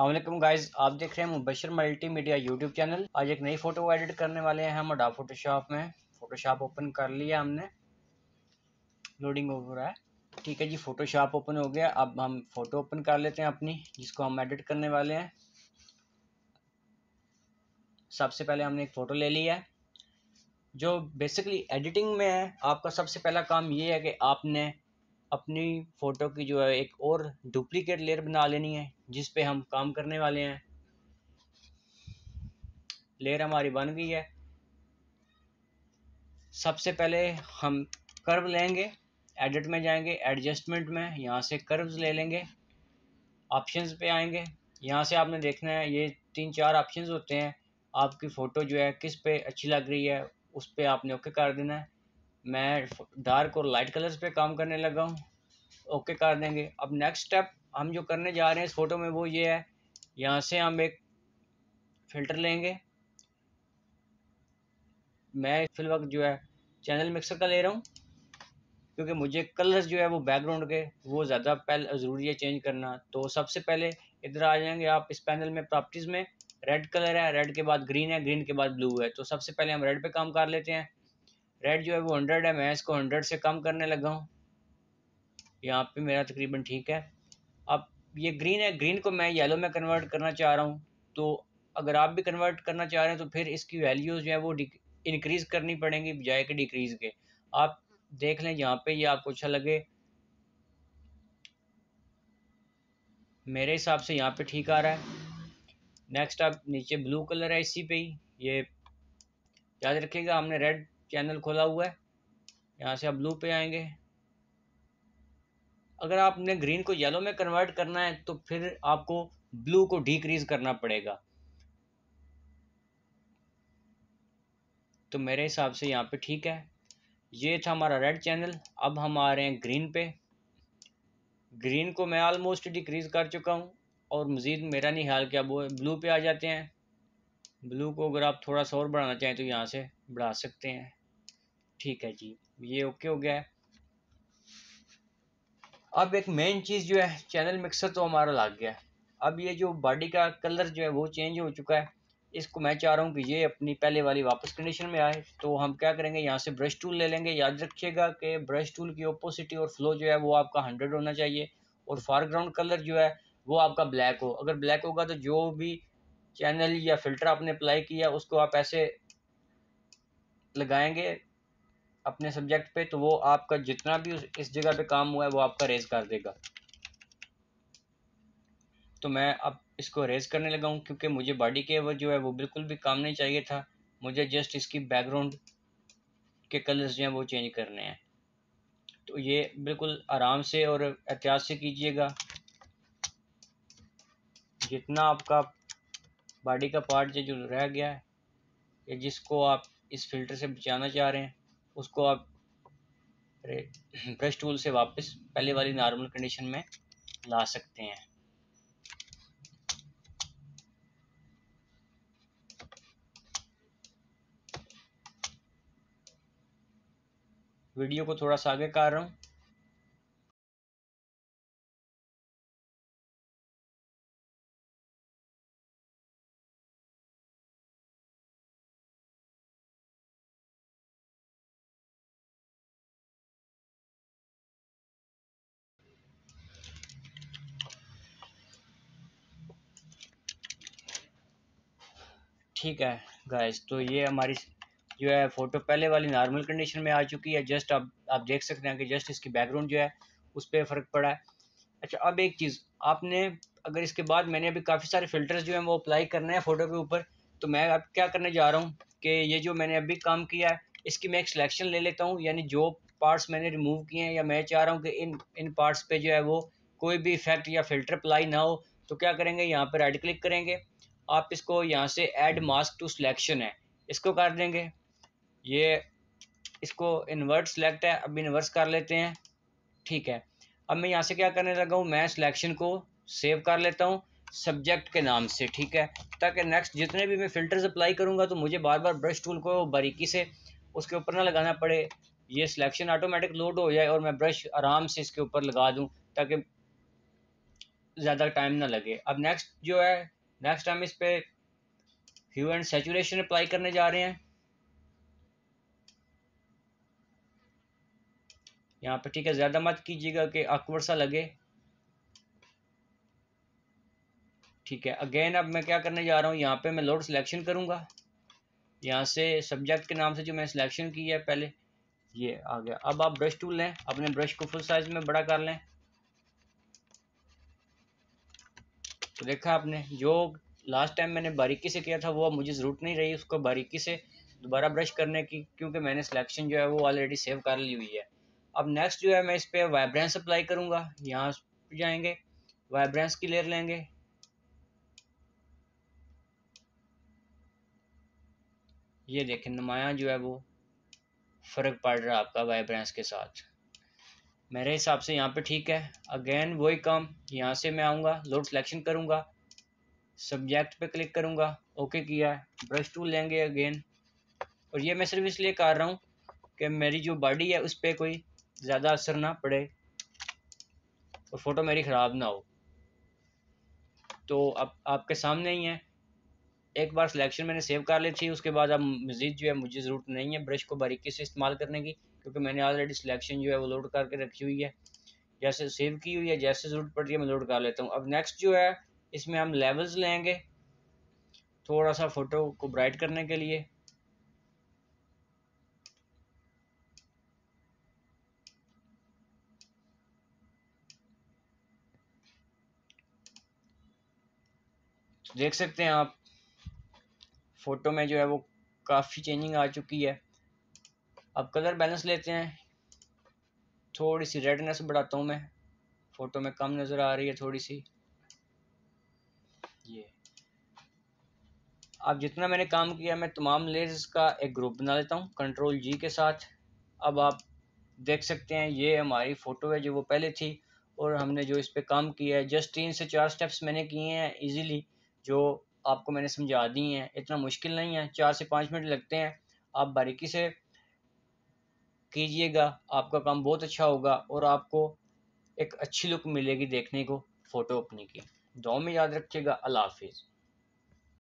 अल्लाम गाइज आप देख रहे हैं Mubashar multi media YouTube channel आज एक नई फ़ोटो एडिट करने वाले हैं हम अडा फोटोशॉप में फ़ोटोशॉप ओपन कर लिया हमने लोडिंग हो रहा है ठीक है जी फ़ोटोशॉप ओपन हो गया अब हम फ़ोटो ओपन कर लेते हैं अपनी जिसको हम एडिट करने वाले हैं सबसे पहले हमने एक फ़ोटो ले ली है जो बेसिकली एडिटिंग में है आपका सबसे पहला काम ये है कि आपने अपनी फ़ोटो की जो है एक और डुप्लीकेट लेयर बना लेनी है जिस पे हम काम करने वाले हैं लेयर हमारी बन गई है सबसे पहले हम कर्व लेंगे एडिट में जाएंगे एडजस्टमेंट में यहाँ से कर्व्स ले लेंगे ऑप्शंस पे आएंगे यहाँ से आपने देखना है ये तीन चार ऑप्शंस होते हैं आपकी फ़ोटो जो है किस पे अच्छी लग रही है उस पर आपने ओके कर देना है मैं डार्क और लाइट कलर्स पे काम करने लगा हूँ ओके कर देंगे अब नेक्स्ट स्टेप हम जो करने जा रहे हैं इस फोटो में वो ये है यहाँ से हम एक फ़िल्टर लेंगे मैं फिल वक्त जो है चैनल मिक्सर का ले रहा हूँ क्योंकि मुझे कलर्स जो है वो बैकग्राउंड के वो ज़्यादा पहले ज़रूरी है चेंज करना तो सबसे पहले इधर आ जाएंगे आप इस पैनल में प्रॉपर्टीज़ में रेड कलर है रेड के बाद ग्रीन है ग्रीन के बाद ब्लू है तो सबसे पहले हम रेड पे काम कर लेते हैं रेड जो है वो हंड्रेड है मैं इसको हंड्रेड से कम करने लगा हूँ यहाँ पे मेरा तकरीबन ठीक है अब ये ग्रीन है ग्रीन को मैं येलो में कन्वर्ट करना चाह रहा हूँ तो अगर आप भी कन्वर्ट करना चाह रहे हैं तो फिर इसकी वैल्यूज़ जो है वो इनक्रीज़ करनी पड़ेंगी बजाय के डिक्रीज़ के आप देख लें यहाँ पे ये आपको अच्छा लगे मेरे हिसाब से यहाँ पे ठीक आ रहा है नेक्स्ट आप नीचे ब्लू कलर है इसी पे ही ये याद रखिएगा हमने रेड चैनल खोला हुआ है यहाँ से आप ब्लू पे आएंगे अगर आपने ग्रीन को येलो में कन्वर्ट करना है तो फिर आपको ब्लू को डिक्रीज करना पड़ेगा तो मेरे हिसाब से यहाँ पे ठीक है ये था हमारा रेड चैनल अब हम आ रहे हैं ग्रीन पे ग्रीन को मैं ऑलमोस्ट डिक्रीज कर चुका हूँ और मज़ीद मेरा नहीं हाल क्या वो ब्लू पे आ जाते हैं ब्लू को अगर आप थोड़ा सा और बढ़ाना चाहें तो यहाँ से बढ़ा सकते हैं ठीक है जी ये ओके हो गया है अब एक मेन चीज़ जो है चैनल मिक्सर तो हमारा लग गया है अब ये जो बॉडी का कलर जो है वो चेंज हो चुका है इसको मैं चाह रहा हूँ कि ये अपनी पहले वाली वापस कंडीशन में आए तो हम क्या करेंगे यहाँ से ब्रश टूल ले लेंगे याद रखिएगा कि ब्रश टूल की ओपोसिटी और फ्लो जो है वो आपका हंड्रेड होना चाहिए और फॉरग्राउंड कलर जो है वो आपका ब्लैक हो अगर ब्लैक होगा तो जो भी चैनल या फिल्टर आपने अप्लाई किया उसको आप ऐसे लगाएंगे अपने सब्जेक्ट पे तो वो आपका जितना भी इस जगह पे काम हुआ है वो आपका रेज कर देगा तो मैं अब इसको रेज करने लगा हूँ क्योंकि मुझे बॉडी के वो जो है वो बिल्कुल भी काम नहीं चाहिए था मुझे जस्ट इसकी बैकग्राउंड के कलर्स जो हैं वो चेंज करने हैं तो ये बिल्कुल आराम से और एहतियात से कीजिएगा जितना आपका बॉडी का पार्ट जो रह गया है या जिसको आप इस फिल्टर से बचाना चाह रहे हैं उसको आप ब्रश टूल से वापस पहले वाली नॉर्मल कंडीशन में ला सकते हैं वीडियो को थोड़ा सा आगे कर रहा हूँ ठीक है गाइस तो ये हमारी जो है फ़ोटो पहले वाली नॉर्मल कंडीशन में आ चुकी है जस्ट आप आप देख सकते हैं कि जस्ट इसकी बैकग्राउंड जो है उस पर फ़र्क पड़ा है अच्छा अब एक चीज़ आपने अगर इसके बाद मैंने अभी काफ़ी सारे फ़िल्टर्स जो हैं वो अप्लाई करने हैं फ़ोटो के ऊपर तो मैं अब क्या करने जा रहा हूँ कि ये जो मैंने अभी काम किया है इसकी मैं एक सिलेक्शन ले लेता हूँ यानी जो पार्ट्स मैंने रिमूव किए हैं या मैं चाह रहा हूँ कि इन इन पार्ट्स पे जो है वो कोई भी इफेक्ट या फिल्टर अप्लाई ना हो तो क्या करेंगे यहाँ पर राइट क्लिक करेंगे आप इसको यहाँ से ऐड मास्क टू सिलेक्शन है इसको कर देंगे ये इसको इन्वर्ट सेलेक्ट है अब इन्वर्स कर लेते हैं ठीक है अब मैं यहाँ से क्या करने लगा हूँ मैं सिलेक्शन को सेव कर लेता हूँ सब्जेक्ट के नाम से ठीक है ताकि नेक्स्ट जितने भी मैं फ़िल्टर्स अप्लाई करूँगा तो मुझे बार बार ब्रश टूल को बारीकी से उसके ऊपर ना लगाना पड़े ये सिलेक्शन ऑटोमेटिक लोड हो जाए और मैं ब्रश आराम से इसके ऊपर लगा दूँ ताकि ज़्यादा टाइम ना लगे अब नेक्स्ट जो है नेक्स्ट हम इस पे ह्यू एंड सेचुरेशन अप्लाई करने जा रहे हैं यहाँ पे ठीक है ज़्यादा मत कीजिएगा कि अकवर सा लगे ठीक है अगेन अब मैं क्या करने जा रहा हूँ यहाँ पे मैं लोड सिलेक्शन करूँगा यहाँ से सब्जेक्ट के नाम से जो मैं सिलेक्शन किया है पहले ये आ गया अब आप ब्रश टूल लें अपने ब्रश को फुल साइज में बड़ा कर लें तो देखा आपने जो लास्ट टाइम मैंने बारीकी से किया था वो मुझे ज़रूरत नहीं रही उसको बारीकी से दोबारा ब्रश करने की क्योंकि मैंने सिलेक्शन जो है वो ऑलरेडी सेव कर ली हुई है अब नेक्स्ट जो है मैं इस पर वाइब्रेंस अप्लाई करूँगा यहाँ जाएंगे वाइब्रेंस की लेयर लेंगे ये देखें नुमाया जो है वो फ़र्क पड़ रहा है आपका वाइब्रेंस के साथ मेरे हिसाब से यहाँ पे ठीक है अगेन वही काम यहाँ से मैं आऊँगा लोड सिलेक्शन करूँगा सब्जेक्ट पे क्लिक करूँगा ओके किया ब्रश टूल लेंगे अगेन और ये मैं सिर्फ इसलिए कर रहा हूँ कि मेरी जो बॉडी है उस पर कोई ज़्यादा असर ना पड़े और फोटो मेरी ख़राब ना हो तो अब आप, आपके सामने ही है एक बार सिलेक्शन मैंने सेव कर ली थी उसके बाद अब मज़ीद जो है मुझे ज़रूरत नहीं है ब्रश को बारीकी से इस्तेमाल करने की क्योंकि मैंने ऑलरेडी सिलेक्शन जो है वो लोड करके रखी हुई है जैसे सेव की हुई है जैसे ज़रूरत पड़ती है मैं लोड कर लेता हूँ अब नेक्स्ट जो है इसमें हम लेवल्स लेंगे थोड़ा सा फ़ोटो को ब्राइट करने के लिए देख सकते हैं आप फ़ोटो में जो है वो काफ़ी चेंजिंग आ चुकी है अब कलर बैलेंस लेते हैं थोड़ी सी रेडनेस बढ़ाता हूँ मैं फ़ोटो में कम नज़र आ रही है थोड़ी सी ये अब जितना मैंने काम किया मैं तमाम लेयर्स का एक ग्रुप बना लेता हूँ कंट्रोल जी के साथ अब आप देख सकते हैं ये हमारी फ़ोटो है जो वो पहले थी और हमने जो इस पर काम किया है जस्ट तीन से चार स्टेप्स मैंने किए हैं इजीली जो आपको मैंने समझा दी हैं इतना मुश्किल नहीं है चार से पाँच मिनट लगते हैं आप बारीकी से कीजिएगा आपका काम बहुत अच्छा होगा और आपको एक अच्छी लुक मिलेगी देखने को फ़ोटो अपनी की दो में याद रखिएगा अल्लाह हाफिज़